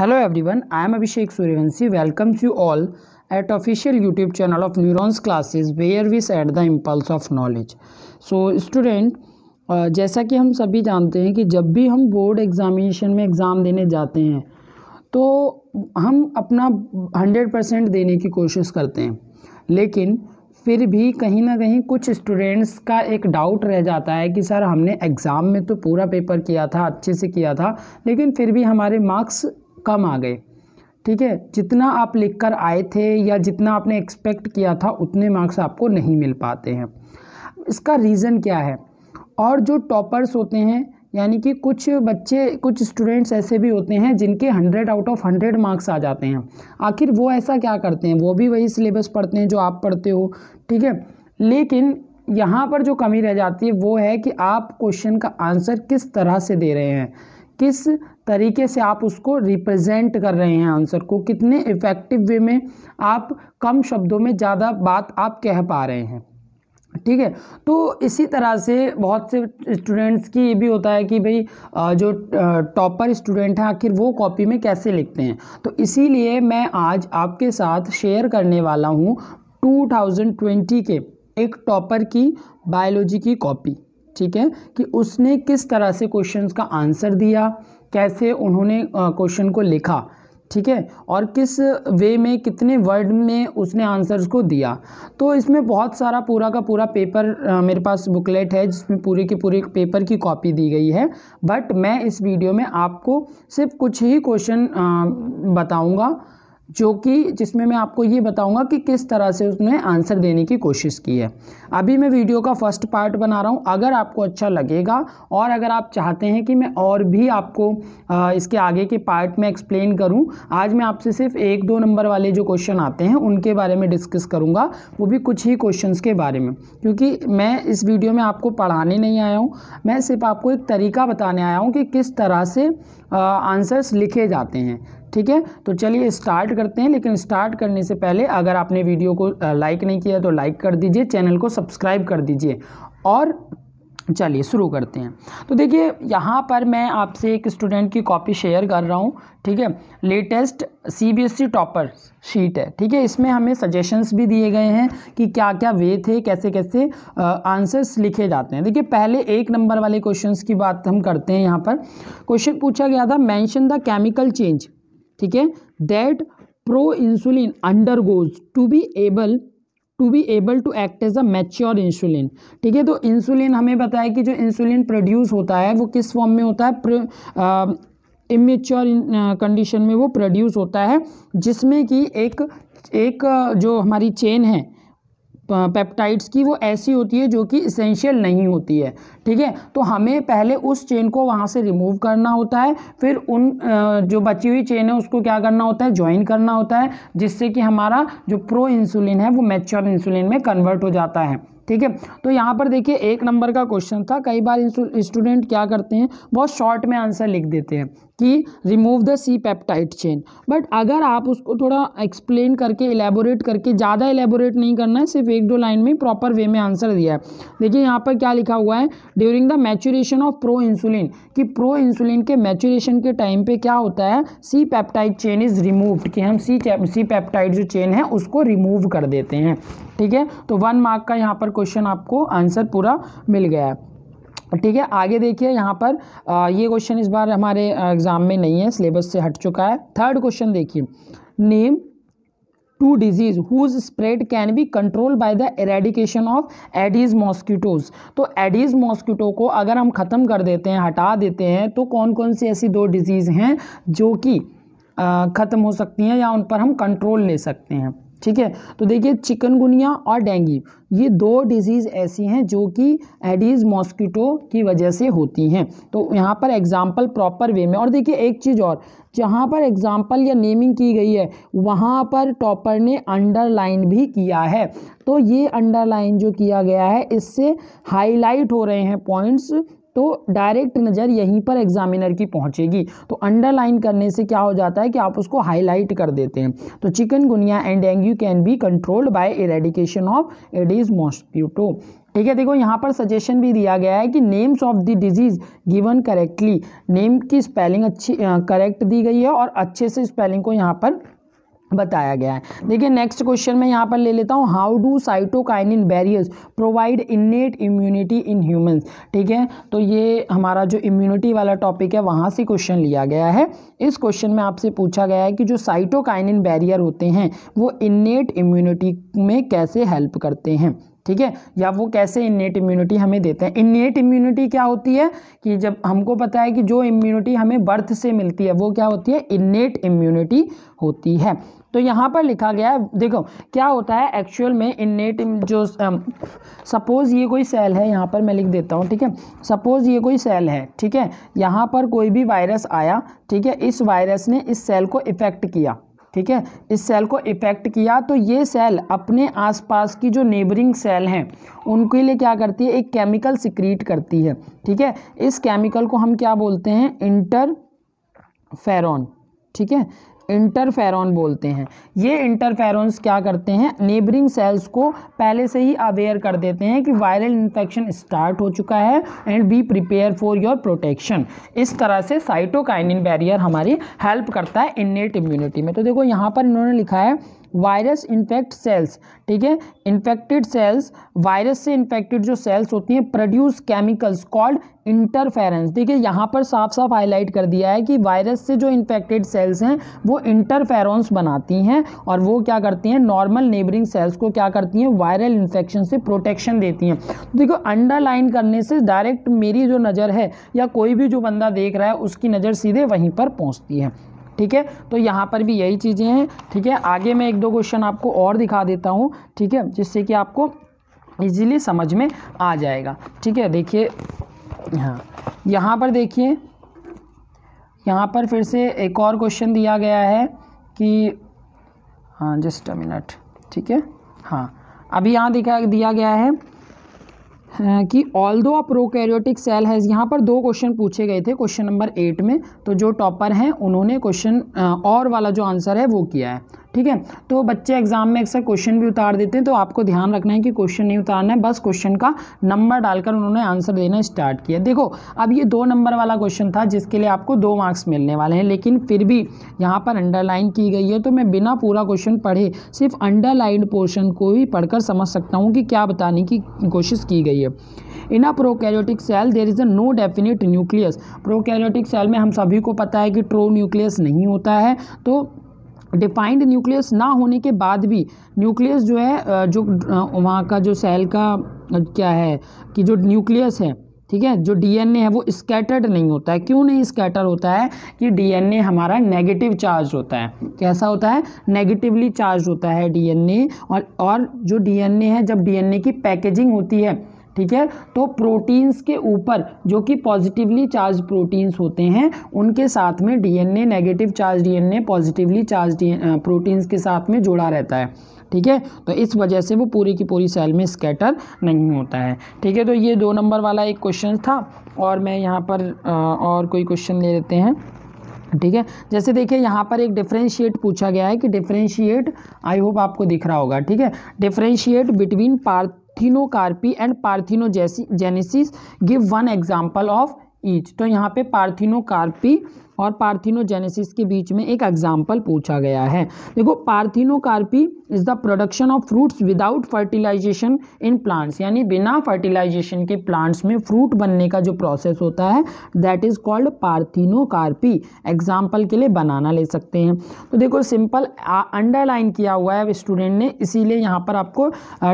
hello everyone I am Abhishek Suryavanshi welcome to all at official YouTube channel of neurons classes where with at the impulse of knowledge so student जैसा कि हम सभी जानते हैं कि जब भी हम बोर्ड एग्जामिनेशन में एग्ज़ाम देने जाते हैं तो हम अपना हंड्रेड परसेंट देने की कोशिश करते हैं लेकिन फिर भी कहीं ना कहीं कुछ स्टूडेंट्स का एक डाउट रह जाता है कि सर हमने एग्ज़ाम में तो पूरा पेपर किया था अच्छे से किया था लेकिन फिर भी हमारे मार्क्स कम आ गए ठीक है जितना आप लिखकर आए थे या जितना आपने एक्सपेक्ट किया था उतने मार्क्स आपको नहीं मिल पाते हैं इसका रीज़न क्या है और जो टॉपर्स होते हैं यानी कि कुछ बच्चे कुछ स्टूडेंट्स ऐसे भी होते हैं जिनके hundred out of hundred marks आ जाते हैं आखिर वो ऐसा क्या करते हैं वो भी वही सिलेबस पढ़ते हैं जो आप पढ़ते हो ठीक है लेकिन यहाँ पर जो कमी रह जाती है वो है कि आप क्वेश्चन का आंसर किस तरह से दे रहे हैं किस तरीके से आप उसको रिप्रेजेंट कर रहे हैं आंसर को कितने इफ़ेक्टिव वे में आप कम शब्दों में ज़्यादा बात आप कह पा रहे हैं ठीक है तो इसी तरह से बहुत से स्टूडेंट्स की ये भी होता है कि भाई जो टॉपर स्टूडेंट हैं आखिर वो कॉपी में कैसे लिखते हैं तो इसीलिए मैं आज आपके साथ शेयर करने वाला हूँ 2020 के एक टॉपर की बायोलॉजी की कॉपी ठीक है कि उसने किस तरह से क्वेश्चन का आंसर दिया कैसे उन्होंने क्वेश्चन को लिखा ठीक है और किस वे में कितने वर्ड में उसने आंसर्स को दिया तो इसमें बहुत सारा पूरा का पूरा पेपर आ, मेरे पास बुकलेट है जिसमें पूरी की पूरी पेपर की कॉपी दी गई है बट मैं इस वीडियो में आपको सिर्फ कुछ ही क्वेश्चन बताऊंगा जो कि जिसमें मैं आपको ये बताऊंगा कि किस तरह से उसने आंसर देने की कोशिश की है अभी मैं वीडियो का फर्स्ट पार्ट बना रहा हूँ अगर आपको अच्छा लगेगा और अगर आप चाहते हैं कि मैं और भी आपको आ, इसके आगे के पार्ट में एक्सप्लेन करूँ आज मैं आपसे सिर्फ एक दो नंबर वाले जो क्वेश्चन आते हैं उनके बारे में डिस्कस करूँगा वो भी कुछ ही क्वेश्चन के बारे में क्योंकि मैं इस वीडियो में आपको पढ़ाने नहीं आया हूँ मैं सिर्फ आपको एक तरीका बताने आया हूँ कि किस तरह से आंसर्स लिखे जाते हैं ठीक है तो चलिए स्टार्ट करते हैं लेकिन स्टार्ट करने से पहले अगर आपने वीडियो को लाइक नहीं किया तो लाइक कर दीजिए चैनल को सब्सक्राइब कर दीजिए और चलिए शुरू करते हैं तो देखिए यहाँ पर मैं आपसे एक स्टूडेंट की कॉपी शेयर कर रहा हूँ ठीक है latest C B S E topper sheet है ठीक है इसमें हमें सजेशंस भी दिए गए हैं कि क्या क्या वे थे कैसे कैसे आंसर्स लिखे जाते हैं देखिए पहले एक नंबर वाले क्वेश्चंस की बात हम करते हैं यहाँ पर क्वेश्चन पूछा गया था मैंशन द केमिकल चेंज ठीक है that pro insulin undergoes to be able to be able to act as a mature insulin ठीक है तो इंसुलिन हमें बताया कि जो इंसुलिन प्रोड्यूस होता है वो किस फॉर्म में होता है इमेच्योर कंडीशन में वो प्रोड्यूस होता है जिसमें कि एक एक जो हमारी चेन है पेप्टाइड्स की वो ऐसी होती है जो कि इसेंशियल नहीं होती है ठीक है तो हमें पहले उस चेन को वहाँ से रिमूव करना होता है फिर उन जो बची हुई चेन है उसको क्या करना होता है ज्वाइन करना होता है जिससे कि हमारा जो प्रो इंसुलिन है वो मैच्योर इंसुलिन में कन्वर्ट हो जाता है ठीक है तो यहाँ पर देखिए एक नंबर का क्वेश्चन था कई बार स्टूडेंट क्या करते हैं बहुत शॉर्ट में आंसर लिख देते हैं कि remove the C peptide chain but अगर आप उसको थोड़ा एक्सप्लेन करके एलेबोरेट करके ज़्यादा एलेबोरेट नहीं करना है सिर्फ एक दो लाइन में प्रॉपर वे में आंसर दिया है देखिए यहाँ पर क्या लिखा हुआ है during the maturation of pro insulin कि प्रो इंसुलिन के मैचुरेशन के टाइम पे क्या होता है C peptide chain is removed कि हम सी सी पैप्टाइट जो चेन है उसको रिमूव कर देते हैं ठीक है तो वन मार्क का यहाँ पर क्वेश्चन आपको आंसर पूरा मिल गया है ठीक है आगे देखिए यहाँ पर आ, ये क्वेश्चन इस बार हमारे एग्ज़ाम में नहीं है सिलेबस से हट चुका है थर्ड क्वेश्चन देखिए name two disease whose spread can be control by the eradication of Aedes mosquitoes तो एडीज मॉस्किटो को अगर हम ख़त्म कर देते हैं हटा देते हैं तो कौन कौन सी ऐसी दो डिजीज़ हैं जो कि ख़त्म हो सकती हैं या उन पर हम कंट्रोल ले सकते हैं ठीक है तो देखिए चिकनगुनिया और डेंगू ये दो डिजीज़ ऐसी हैं जो कि एडीज़ मॉस्किटो की वजह से होती हैं तो यहाँ पर एग्ज़ाम्पल प्रॉपर वे में और देखिए एक चीज़ और जहाँ पर एग्ज़ाम्पल या नेमिंग की गई है वहाँ पर टॉपर ने अंडरलाइन भी किया है तो ये अंडरलाइन जो किया गया है इससे हाईलाइट हो रहे हैं पॉइंट्स तो डायरेक्ट नज़र यहीं पर एग्जामिनर की पहुंचेगी तो अंडरलाइन करने से क्या हो जाता है कि आप उसको हाईलाइट कर देते हैं तो chikungunya and dengue can be controlled by eradication of Aedes mosquito ठीक है देखो यहाँ पर सजेशन भी दिया गया है कि names of the disease given correctly name की स्पेलिंग अच्छी करेक्ट दी गई है और अच्छे से स्पेलिंग को यहाँ पर बताया गया है देखिए नेक्स्ट क्वेश्चन मैं यहाँ पर ले लेता हूँ how do cytokinin barriers provide innate immunity in humans ठीक है तो ये हमारा जो इम्यूनिटी वाला टॉपिक है वहाँ से क्वेश्चन लिया गया है इस क्वेश्चन में आपसे पूछा गया है कि जो साइटोकाइनिन बैरियर होते हैं वो इन्नेट इम्यूनिटी में कैसे हेल्प करते हैं ठीक है या वो कैसे इन्नेट इम्यूनिटी हमें देते हैं इन्नेट इम्यूनिटी क्या होती है कि जब हमको पता है कि जो इम्यूनिटी हमें बर्थ से मिलती है वो क्या होती है इन्नेट इम्यूनिटी होती है तो यहाँ पर लिखा गया है देखो क्या होता है एक्चुअल में इन्नेट जो सपोज़ ये कोई सेल है यहाँ पर मैं लिख देता हूँ ठीक है सपोज़ ये कोई सेल है ठीक है यहाँ पर कोई भी वायरस आया ठीक है इस वायरस ने इस सेल को इफ़ेक्ट किया ठीक है इस सेल को इफेक्ट किया तो ये सेल अपने आसपास की जो नेबरिंग सेल हैं उनके लिए क्या करती है एक केमिकल सिक्रीट करती है ठीक है इस केमिकल को हम क्या बोलते हैं इंटर फेरॉन ठीक है इंटरफेरॉन बोलते हैं ये इंटरफेरॉन्स क्या करते हैं नेबरिंग सेल्स को पहले से ही अवेयर कर देते हैं कि वायरल इन्फेक्शन स्टार्ट हो चुका है and be prepare for your protection इस तरह से साइटोकाइनिन बैरियर हमारी हेल्प करता है इन इम्यूनिटी में तो देखो यहाँ पर इन्होंने लिखा है वायरस इन्फेक्ट सेल्स ठीक है इन्फेक्टेड सेल्स वायरस से इन्फेक्टेड जो सेल्स होती हैं प्रोड्यूस केमिकल्स कॉल्ड इंटरफेरेंस देखिए यहाँ पर साफ साफ हाईलाइट कर दिया है कि वायरस से जो इन्फेक्टेड सेल्स हैं वो इंटरफेरेंस बनाती हैं और वो क्या करती हैं नॉर्मल नेबरिंग सेल्स को क्या करती हैं वायरल इन्फेक्शन से प्रोटेक्शन देती हैं तो देखो अंडरलाइन करने से डायरेक्ट मेरी जो नज़र है या कोई भी जो बंदा देख रहा है उसकी नज़र सीधे वहीं पर पहुँचती है ठीक है तो यहाँ पर भी यही चीज़ें हैं ठीक है आगे मैं एक दो क्वेश्चन आपको और दिखा देता हूँ ठीक है जिससे कि आपको ईजीली समझ में आ जाएगा ठीक है देखिए हाँ यहाँ पर देखिए यहाँ पर फिर से एक और क्वेश्चन दिया गया है कि हाँ जस्ट अ मिनट ठीक है हाँ अभी यहाँ दिखा दिया गया है कि ऑल दो अ प्रोकैरियोटिक सेल हैज़ यहाँ पर दो क्वेश्चन पूछे गए थे क्वेश्चन नंबर एट में तो जो टॉपर हैं उन्होंने क्वेश्चन और वाला जो आंसर है वो किया है ठीक है तो बच्चे एग्जाम में अक्सर क्वेश्चन भी उतार देते हैं तो आपको ध्यान रखना है कि क्वेश्चन नहीं उतारना है बस क्वेश्चन का नंबर डालकर उन्होंने आंसर देना स्टार्ट किया देखो अब ये दो नंबर वाला क्वेश्चन था जिसके लिए आपको दो मार्क्स मिलने वाले हैं लेकिन फिर भी यहाँ पर अंडरलाइन की गई है तो मैं बिना पूरा क्वेश्चन पढ़े सिर्फ अंडरलाइंड पोर्शन को ही पढ़कर समझ सकता हूँ कि क्या बताने की कोशिश की गई है in a prokaryotic cell there is a no definite nucleus prokaryotic cell में हम सभी को पता है कि ट्रो न्यूक्लियस नहीं होता है तो डिफाइंड न्यूक्लियस ना होने के बाद भी न्यूक्लियस जो है जो वहाँ का जो सेल का क्या है कि जो न्यूक्लियस है ठीक है जो डीएनए है वो स्कैटर्ड नहीं होता है क्यों नहीं स्कैटर होता है कि डीएनए हमारा नेगेटिव चार्ज होता है कैसा होता है नेगेटिवली चार्ज होता है डीएनए और और जो डीएनए है जब डीएनए की पैकेजिंग होती है ठीक है तो प्रोटीन्स के ऊपर जो कि पॉजिटिवली चार्ज प्रोटीन्स होते हैं उनके साथ में DNA negative charge DNA positively charge proteins के साथ में जुड़ा रहता है ठीक है तो इस वजह से वो पूरी की पूरी सेल में स्कैटर नहीं होता है ठीक है तो ये दो नंबर वाला एक क्वेश्चन था और मैं यहाँ पर आ, और कोई क्वेश्चन ले लेते हैं ठीक है जैसे देखिए यहाँ पर एक डिफ्रेंशिएट पूछा गया है कि डिफ्रेंशिएट आई होप आपको दिख रहा होगा ठीक है differentiate between part parthenocarpy and parthenogenesis give one example of each तो यहाँ पे पार्थिनोकार्पी और पार्थिनोजेनेसिस के बीच में एक एग्जाम्पल पूछा गया है देखो parthenocarpy is the production of fruits without fertilization in plants यानी बिना फर्टिलाइजेशन के प्लांट्स में फ्रूट बनने का जो प्रोसेस होता है that is called parthenocarpy example के लिए बनाना ले सकते हैं तो देखो सिंपल अंडरलाइन किया हुआ है स्टूडेंट ने इसीलिए यहाँ पर आपको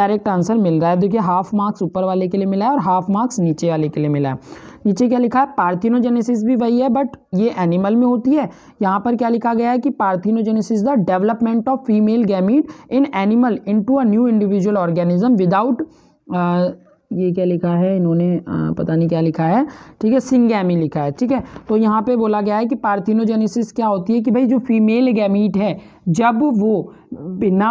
डायरेक्ट आंसर मिल रहा है देखिए हाफ मार्क्स ऊपर वाले के लिए मिला है और हाफ मार्क्स नीचे वाले के लिए मिला है नीचे क्या लिखा है पार्थिनोजेनेसिस भी वही है बट ये एनिमल में होती है यहाँ पर क्या लिखा गया है कि parthenogenesis the development of female gamete in animal into a new individual organism without ये क्या लिखा है इन्होंने पता नहीं क्या लिखा है ठीक है सिंगैमी लिखा है ठीक है तो यहाँ पे बोला गया है कि पार्थिनोजेनेसिस क्या होती है कि भाई जो फीमेल गैमीट है जब वो बिना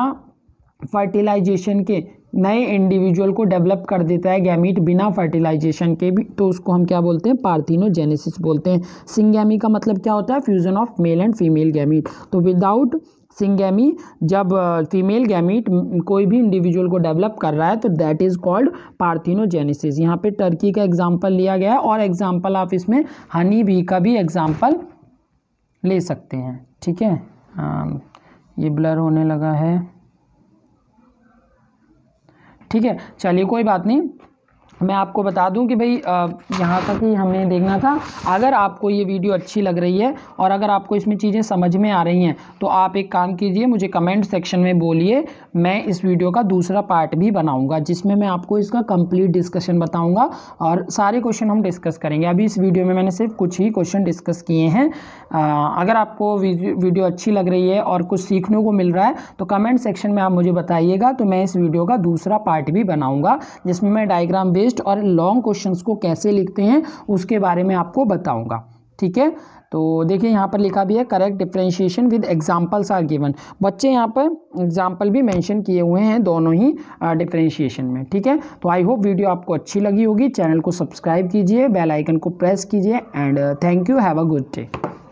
फर्टिलाइजेशन के नए इंडिविजुअल को डेवलप कर देता है गैमीट बिना फर्टिलाइजेशन के भी तो उसको हम क्या बोलते हैं पार्थिनोजेनेसिस बोलते हैं सिंगैमी का मतलब क्या होता है fusion of male and female gamete तो विदाउट सिंगेमी जब फीमेल गैमीट कोई भी इंडिविजुअल को डेवलप कर रहा है तो दैट इज़ कॉल्ड पार्थिनोजेनेसिस यहाँ पे टर्की का एग्जांपल लिया गया है और एग्जांपल आप इसमें हनी बी का भी एग्जांपल ले सकते हैं ठीक है ये ब्लर होने लगा है ठीक है चलिए कोई बात नहीं मैं आपको बता दूं कि भाई यहाँ तक ही हमने देखना था अगर आपको ये वीडियो अच्छी लग रही है और अगर आपको इसमें चीज़ें समझ में आ रही हैं तो आप एक काम कीजिए मुझे कमेंट सेक्शन में बोलिए मैं इस वीडियो का दूसरा पार्ट भी बनाऊंगा जिसमें मैं आपको इसका कंप्लीट डिस्कशन बताऊंगा और सारे क्वेश्चन हम डिस्कस करेंगे अभी इस वीडियो में मैंने सिर्फ कुछ ही क्वेश्चन डिस्कस किए हैं अगर आपको वीडियो अच्छी लग रही है और कुछ सीखने को मिल रहा है तो कमेंट सेक्शन में आप मुझे बताइएगा तो मैं इस वीडियो का दूसरा पार्ट भी बनाऊँगा जिसमें मैं डाइग्राम बेस्ड टेस्ट और लॉन्ग क्वेश्चंस को कैसे लिखते हैं उसके बारे में आपको बताऊंगा ठीक है तो देखिए यहाँ पर लिखा भी है correct differentiation with examples are given बच्चे यहाँ पर एग्जाम्पल भी मेंशन किए हुए हैं दोनों ही डिफ्रेंशिएशन में ठीक है तो आई होप वीडियो आपको अच्छी लगी होगी चैनल को सब्सक्राइब कीजिए बेल आइकन को प्रेस कीजिए and thank you have a good day